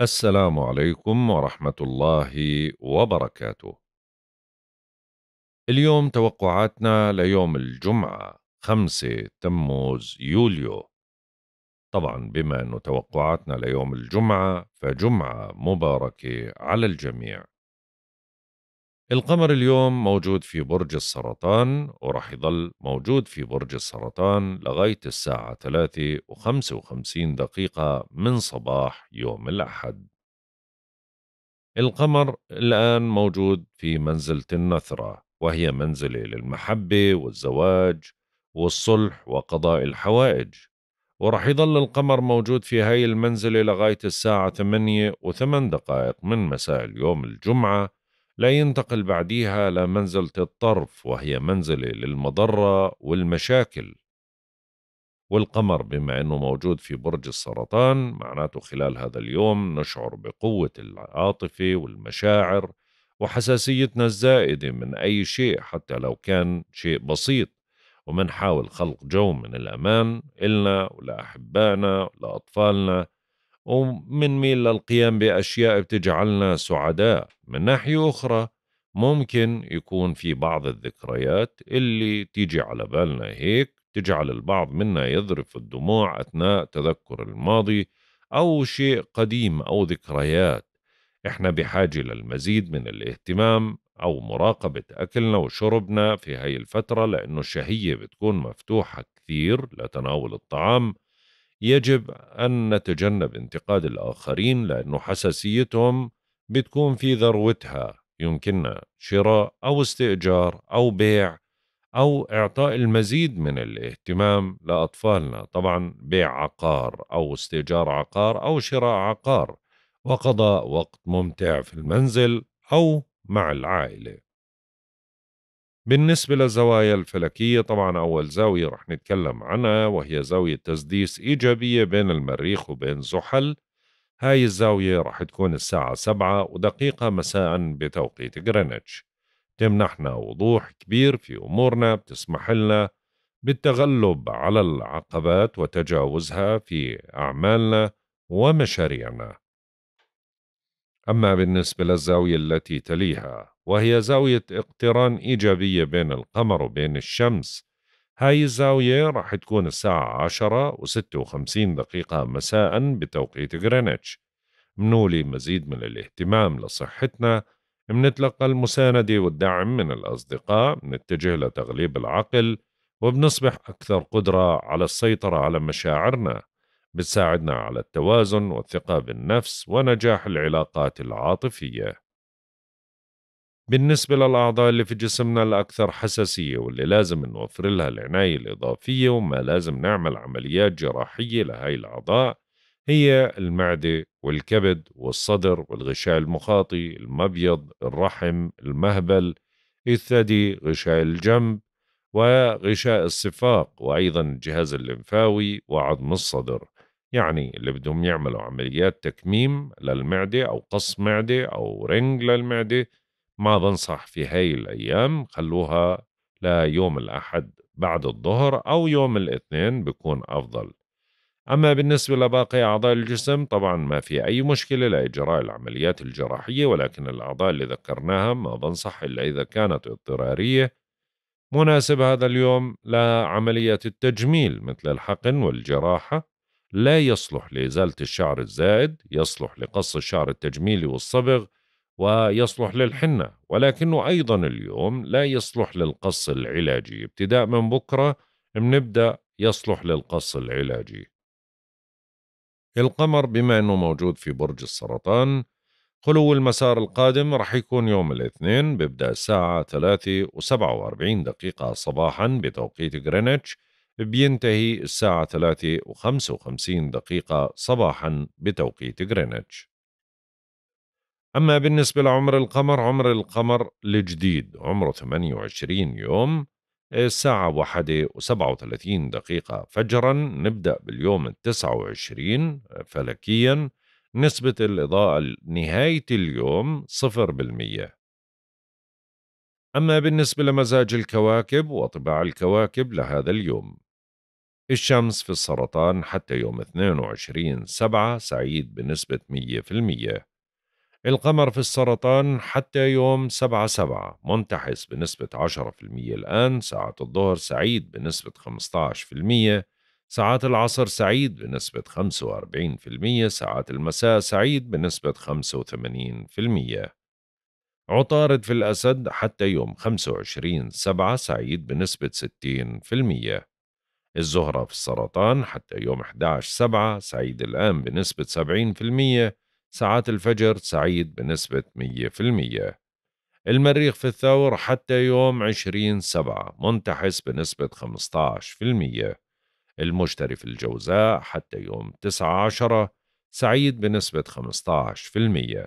السلام عليكم ورحمة الله وبركاته. اليوم توقعاتنا ليوم الجمعة 5 تموز يوليو. طبعا بما أن توقعاتنا ليوم الجمعة فجمعة مباركة على الجميع. القمر اليوم موجود في برج السرطان ورح يضل موجود في برج السرطان لغاية الساعة 3 و55 دقيقة من صباح يوم الأحد القمر الآن موجود في منزلة النثرة وهي منزلة للمحبة والزواج والصلح وقضاء الحوائج ورح يظل القمر موجود في هاي المنزلة لغاية الساعة 8 و8 دقائق من مساء اليوم الجمعة لا ينتقل بعديها لمنزلة الطرف وهي منزلة للمضرة والمشاكل والقمر بما أنه موجود في برج السرطان معناته خلال هذا اليوم نشعر بقوة العاطفة والمشاعر وحساسيتنا الزائدة من أي شيء حتى لو كان شيء بسيط ومنحاول خلق جو من الأمان إلنا ولأحبائنا ولأطفالنا ومنميل للقيام بأشياء بتجعلنا سعداء من ناحية أخرى ممكن يكون في بعض الذكريات اللي تيجي على بالنا هيك تجعل البعض منا يذرف الدموع أثناء تذكر الماضي أو شيء قديم أو ذكريات إحنا بحاجة للمزيد من الاهتمام أو مراقبة أكلنا وشربنا في هاي الفترة لأنه الشهية بتكون مفتوحة كثير لتناول الطعام يجب أن نتجنب انتقاد الآخرين لأنه حساسيتهم بتكون في ذروتها يمكننا شراء أو استئجار أو بيع أو إعطاء المزيد من الاهتمام لأطفالنا طبعا بيع عقار أو استئجار عقار أو شراء عقار وقضاء وقت ممتع في المنزل أو مع العائلة بالنسبة للزوايا الفلكية طبعا أول زاوية رح نتكلم عنها وهي زاوية تسديس إيجابية بين المريخ وبين زحل هاي الزاوية رح تكون الساعة سبعة ودقيقة مساء بتوقيت غرينتش تمنحنا وضوح كبير في أمورنا بتسمح لنا بالتغلب على العقبات وتجاوزها في أعمالنا ومشاريعنا أما بالنسبة للزاوية التي تليها وهي زاوية اقتران إيجابية بين القمر وبين الشمس هاي الزاوية راح تكون الساعة عشرة وستة وخمسين دقيقة مساء بتوقيت غرينتش منولي مزيد من الاهتمام لصحتنا منتلقى المساندة والدعم من الأصدقاء منتجه لتغليب العقل وبنصبح أكثر قدرة على السيطرة على مشاعرنا بتساعدنا على التوازن والثقة بالنفس ونجاح العلاقات العاطفية بالنسبة للأعضاء اللي في جسمنا الأكثر حساسية واللي لازم نوفر لها العناية الإضافية وما لازم نعمل عمليات جراحية لهاي الأعضاء هي المعدة والكبد والصدر والغشاء المخاطي المبيض الرحم المهبل الثدي غشاء الجنب وغشاء الصفاق وأيضا الجهاز الليمفاوي وعظم الصدر يعني اللي بدهم يعملوا عمليات تكميم للمعدة أو قص معدة أو رنج للمعدة ما بنصح في هاي الأيام خلوها ليوم الأحد بعد الظهر أو يوم الاثنين بكون أفضل أما بالنسبة لباقي أعضاء الجسم طبعا ما في أي مشكلة لإجراء العمليات الجراحية ولكن الأعضاء اللي ذكرناها ما بنصح إلا إذا كانت اضطرارية مناسب هذا اليوم لعمليات التجميل مثل الحقن والجراحة لا يصلح لإزالة الشعر الزائد يصلح لقص الشعر التجميلي والصبغ ويصلح للحنة ولكنه أيضا اليوم لا يصلح للقص العلاجي ابتداء من بكرة بنبدأ يصلح للقص العلاجي القمر بما أنه موجود في برج السرطان خلو المسار القادم رح يكون يوم الاثنين بيبدأ الساعة ثلاثة وسبعة وأربعين دقيقة صباحا بتوقيت غرينتش بينتهي الساعة 3 و55 دقيقة صباحا بتوقيت غرينتش أما بالنسبة لعمر القمر عمر القمر الجديد عمره 28 يوم الساعة واحدة وسبعة وثلاثين دقيقة فجرا نبدأ باليوم 29 فلكيا نسبة الإضاءة نهاية اليوم 0% أما بالنسبة لمزاج الكواكب وطباع الكواكب لهذا اليوم الشمس في السرطان حتى يوم 22 سبعة سعيد بنسبة 100% القمر في السرطان حتى يوم 7 7 منتحس بنسبة 10% الآن ساعة الظهر سعيد بنسبة 15% ساعات العصر سعيد بنسبة 45% ساعات المساء سعيد بنسبة 85% عطارد في الأسد حتى يوم 25 سبعة سعيد بنسبة 60% الزهرة في السرطان حتى يوم 11 سبعة سعيد الآن بنسبة 70% ساعات الفجر سعيد بنسبة 100% المريخ في الثور حتى يوم 20 سبعة منتحس بنسبة 15% المشتري في الجوزاء حتى يوم 9 عشرة سعيد بنسبة 15%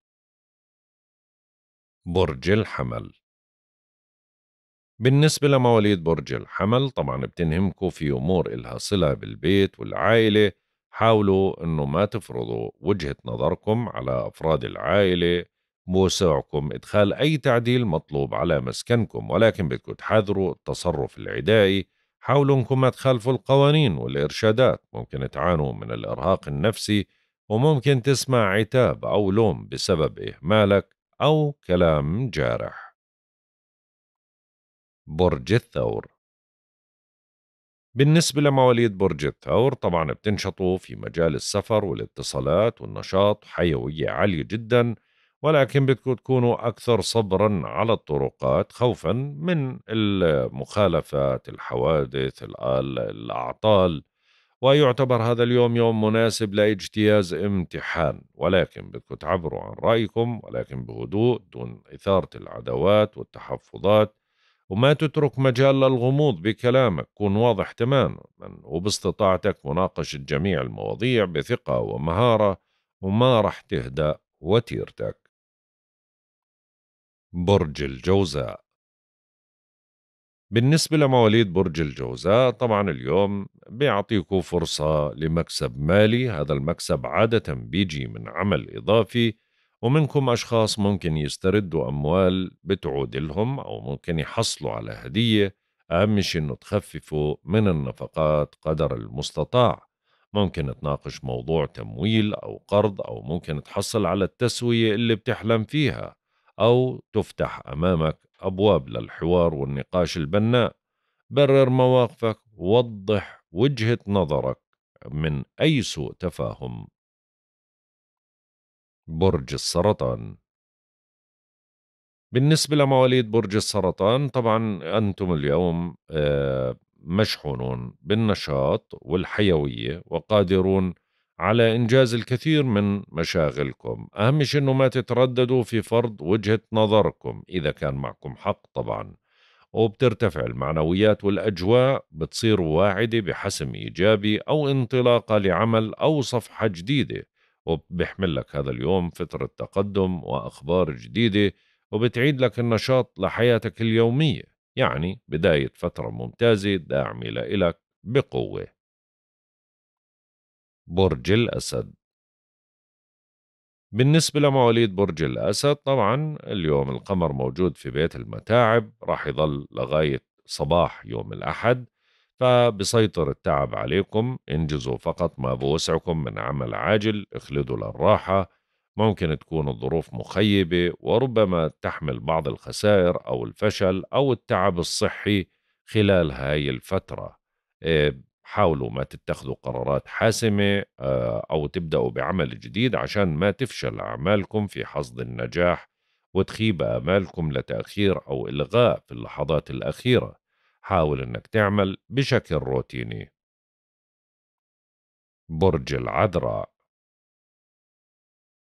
برج الحمل بالنسبة لمواليد برج الحمل طبعا بتنهمكوا في أمور إلها صلة بالبيت والعائلة حاولوا أنه ما تفرضوا وجهة نظركم على أفراد العائلة بوسعكم إدخال أي تعديل مطلوب على مسكنكم ولكن بدكم تحذروا التصرف العدائي حاولوا أنكم ما تخالفوا القوانين والإرشادات ممكن تعانوا من الإرهاق النفسي وممكن تسمع عتاب أو لوم بسبب إهمالك أو كلام جارح برج الثور بالنسبة لمواليد برج الثور طبعا بتنشطوا في مجال السفر والاتصالات والنشاط حيوية عالية جدا ولكن بدكم تكونوا أكثر صبرا على الطرقات خوفا من المخالفات الحوادث الأعطال ويعتبر هذا اليوم يوم مناسب لاجتياز امتحان ولكن بدكم تعبروا عن رأيكم ولكن بهدوء دون إثارة العداوات والتحفظات وما تترك مجال للغموض بكلامك كن واضح تماما وباستطاعتك مناقشة جميع المواضيع بثقة ومهارة وما رح تهدأ وتيرتك برج الجوزاء بالنسبة لمواليد برج الجوزاء طبعا اليوم بيعطيكوا فرصة لمكسب مالي هذا المكسب عادة بيجي من عمل إضافي ومنكم أشخاص ممكن يستردوا أموال بتعود لهم أو ممكن يحصلوا على هدية أهم شيء إنه تخففوا من النفقات قدر المستطاع ممكن تناقش موضوع تمويل أو قرض أو ممكن تحصل على التسوية اللي بتحلم فيها أو تفتح أمامك أبواب للحوار والنقاش البناء برر مواقفك ووضح وجهة نظرك من أي سوء تفاهم برج السرطان بالنسبة لمواليد برج السرطان طبعا أنتم اليوم آه، مشحونون بالنشاط والحيوية وقادرون على إنجاز الكثير من مشاغلكم أهم شيء أنه ما تترددوا في فرض وجهة نظركم إذا كان معكم حق طبعا وبترتفع المعنويات والأجواء بتصير واعدة بحسم إيجابي أو انطلاقة لعمل أو صفحة جديدة وبيحمل لك هذا اليوم فترة تقدم وأخبار جديدة وبتعيد لك النشاط لحياتك اليومية يعني بداية فترة ممتازة داعمة لإلك بقوة برج الأسد بالنسبة لمواليد برج الأسد طبعا اليوم القمر موجود في بيت المتاعب راح يظل لغاية صباح يوم الأحد فبسيطر التعب عليكم انجزوا فقط ما بوسعكم من عمل عاجل اخلدوا للراحة ممكن تكون الظروف مخيبة وربما تحمل بعض الخسائر أو الفشل أو التعب الصحي خلال هاي الفترة إيه، حاولوا ما تتخذوا قرارات حاسمة آه، أو تبدأوا بعمل جديد عشان ما تفشل أعمالكم في حصد النجاح وتخيب آمالكم لتأخير أو إلغاء في اللحظات الأخيرة حاول أنك تعمل بشكل روتيني برج العذراء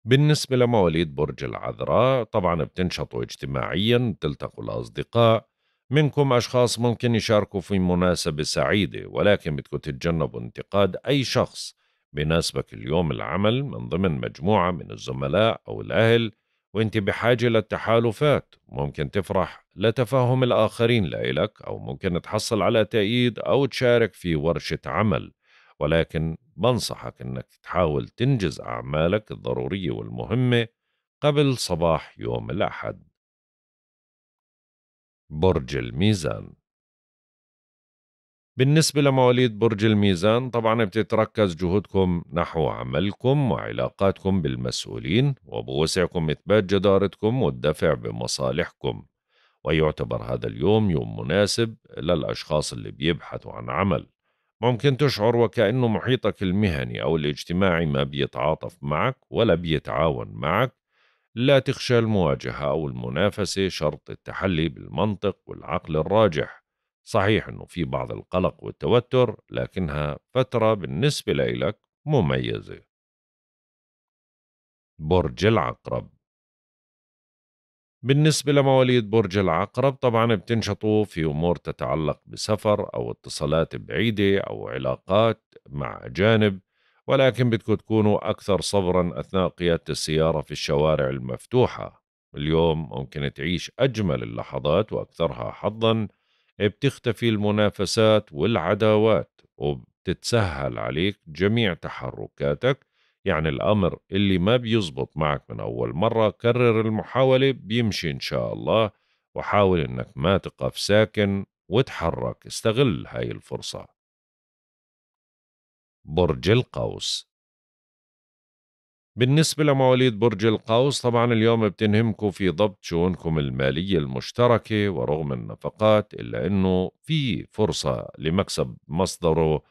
بالنسبة لمواليد برج العذراء طبعا بتنشطوا اجتماعيا بتلتقوا الأصدقاء منكم أشخاص ممكن يشاركوا في مناسبة سعيدة ولكن بدكم تتجنبوا انتقاد أي شخص بناسبك اليوم العمل من ضمن مجموعة من الزملاء أو الأهل وانت بحاجة للتحالفات ممكن تفرح لتفاهم الآخرين لإلك أو ممكن تحصل على تأييد أو تشارك في ورشة عمل ولكن بنصحك أنك تحاول تنجز أعمالك الضرورية والمهمة قبل صباح يوم الأحد برج الميزان بالنسبة لمواليد برج الميزان طبعا بتتركز جهودكم نحو عملكم وعلاقاتكم بالمسؤولين وبوسعكم إثبات جدارتكم والدفع بمصالحكم ويعتبر هذا اليوم يوم مناسب للأشخاص اللي بيبحثوا عن عمل ممكن تشعر وكأنه محيطك المهني أو الاجتماعي ما بيتعاطف معك ولا بيتعاون معك لا تخشى المواجهة أو المنافسة شرط التحلي بالمنطق والعقل الراجح صحيح أنه في بعض القلق والتوتر لكنها فترة بالنسبة لإلك مميزة برج العقرب بالنسبة لمواليد برج العقرب طبعا بتنشطوا في أمور تتعلق بسفر أو اتصالات بعيدة أو علاقات مع أجانب ولكن بدكم تكونوا أكثر صبرا أثناء قيادة السيارة في الشوارع المفتوحة اليوم ممكن تعيش أجمل اللحظات وأكثرها حظا بتختفي المنافسات والعداوات وبتتسهل عليك جميع تحركاتك يعني الأمر اللي ما بيزبط معك من أول مرة كرر المحاولة بيمشي إن شاء الله وحاول إنك ما تقف ساكن وتحرك استغل هاي الفرصة برج القوس بالنسبة لمواليد برج القوس طبعا اليوم بتنهمكوا في ضبط شؤونكم المالية المشتركة ورغم النفقات إلا أنه في فرصة لمكسب مصدره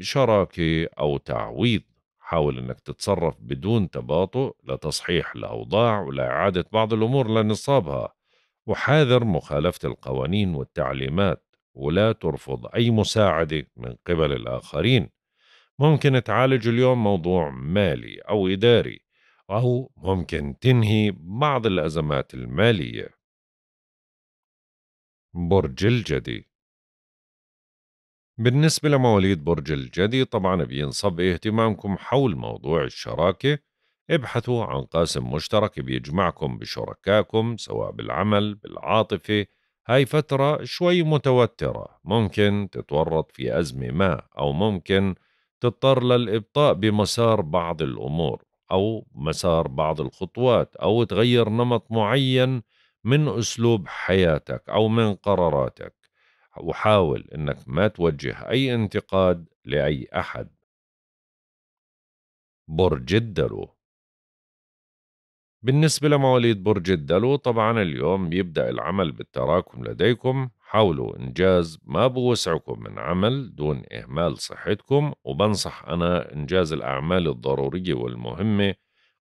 شراكة أو تعويض حاول أنك تتصرف بدون تباطؤ لتصحيح الأوضاع ولإعادة بعض الأمور لنصابها وحاذر مخالفة القوانين والتعليمات ولا ترفض أي مساعدة من قبل الآخرين ممكن تعالج اليوم موضوع مالي أو إداري أو ممكن تنهي بعض الأزمات المالية برج الجدي بالنسبة لمواليد برج الجدي طبعا بينصب اهتمامكم حول موضوع الشراكة ابحثوا عن قاسم مشترك بيجمعكم بشركائكم سواء بالعمل بالعاطفة هاي فترة شوي متوترة ممكن تتورط في أزمة ما أو ممكن تضطر للإبطاء بمسار بعض الأمور أو مسار بعض الخطوات أو تغير نمط معين من أسلوب حياتك أو من قراراتك وحاول أنك ما توجه أي انتقاد لأي أحد برج الدلو بالنسبة لمواليد برج الدلو طبعا اليوم بيبدأ العمل بالتراكم لديكم حاولوا إنجاز ما بوسعكم من عمل دون إهمال صحتكم وبنصح أنا إنجاز الأعمال الضرورية والمهمة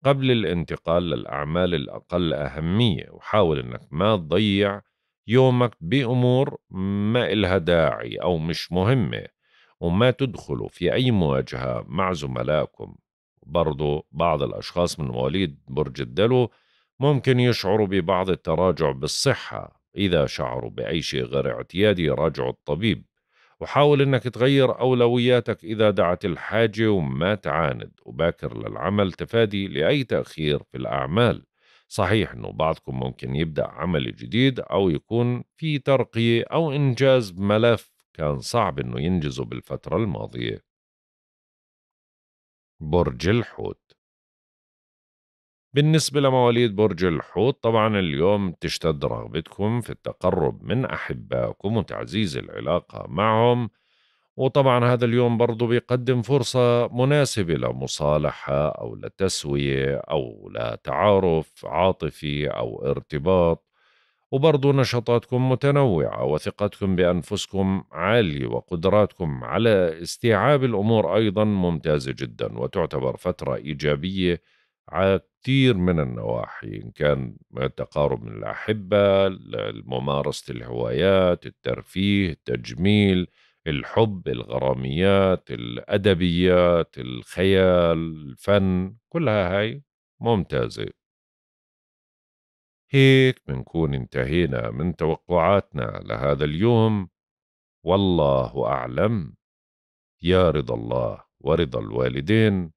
قبل الانتقال للأعمال الأقل أهمية وحاول إنك ما تضيع يومك بأمور ما إلها داعي أو مش مهمة وما تدخلوا في أي مواجهة مع زملائكم برضو بعض الأشخاص من مواليد برج الدلو ممكن يشعروا ببعض التراجع بالصحة إذا شعروا بأي شيء غير اعتيادي راجعوا الطبيب وحاول إنك تغير أولوياتك إذا دعت الحاجة وما تعاند وباكر للعمل تفادي لأي تأخير في الأعمال صحيح انه بعضكم ممكن يبدا عمل جديد او يكون في ترقيه او انجاز ملف كان صعب انه ينجزه بالفتره الماضيه برج الحوت بالنسبة لمواليد برج الحوت طبعا اليوم تشتد رغبتكم في التقرب من أحبائكم وتعزيز العلاقة معهم وطبعا هذا اليوم برضو بيقدم فرصة مناسبة لمصالحة أو لتسوية أو لتعارف عاطفي أو ارتباط وبرضو نشاطاتكم متنوعة وثقتكم بأنفسكم عالية وقدراتكم على استيعاب الأمور أيضا ممتازة جدا وتعتبر فترة إيجابية على كثير من النواحي إن كان تقارب من الأحبة ممارسة الهوايات الترفيه التجميل الحب الغراميات الأدبيات الخيال الفن كلها هاي ممتازة هيك بنكون انتهينا من توقعاتنا لهذا اليوم والله أعلم يا رضا الله ورضا الوالدين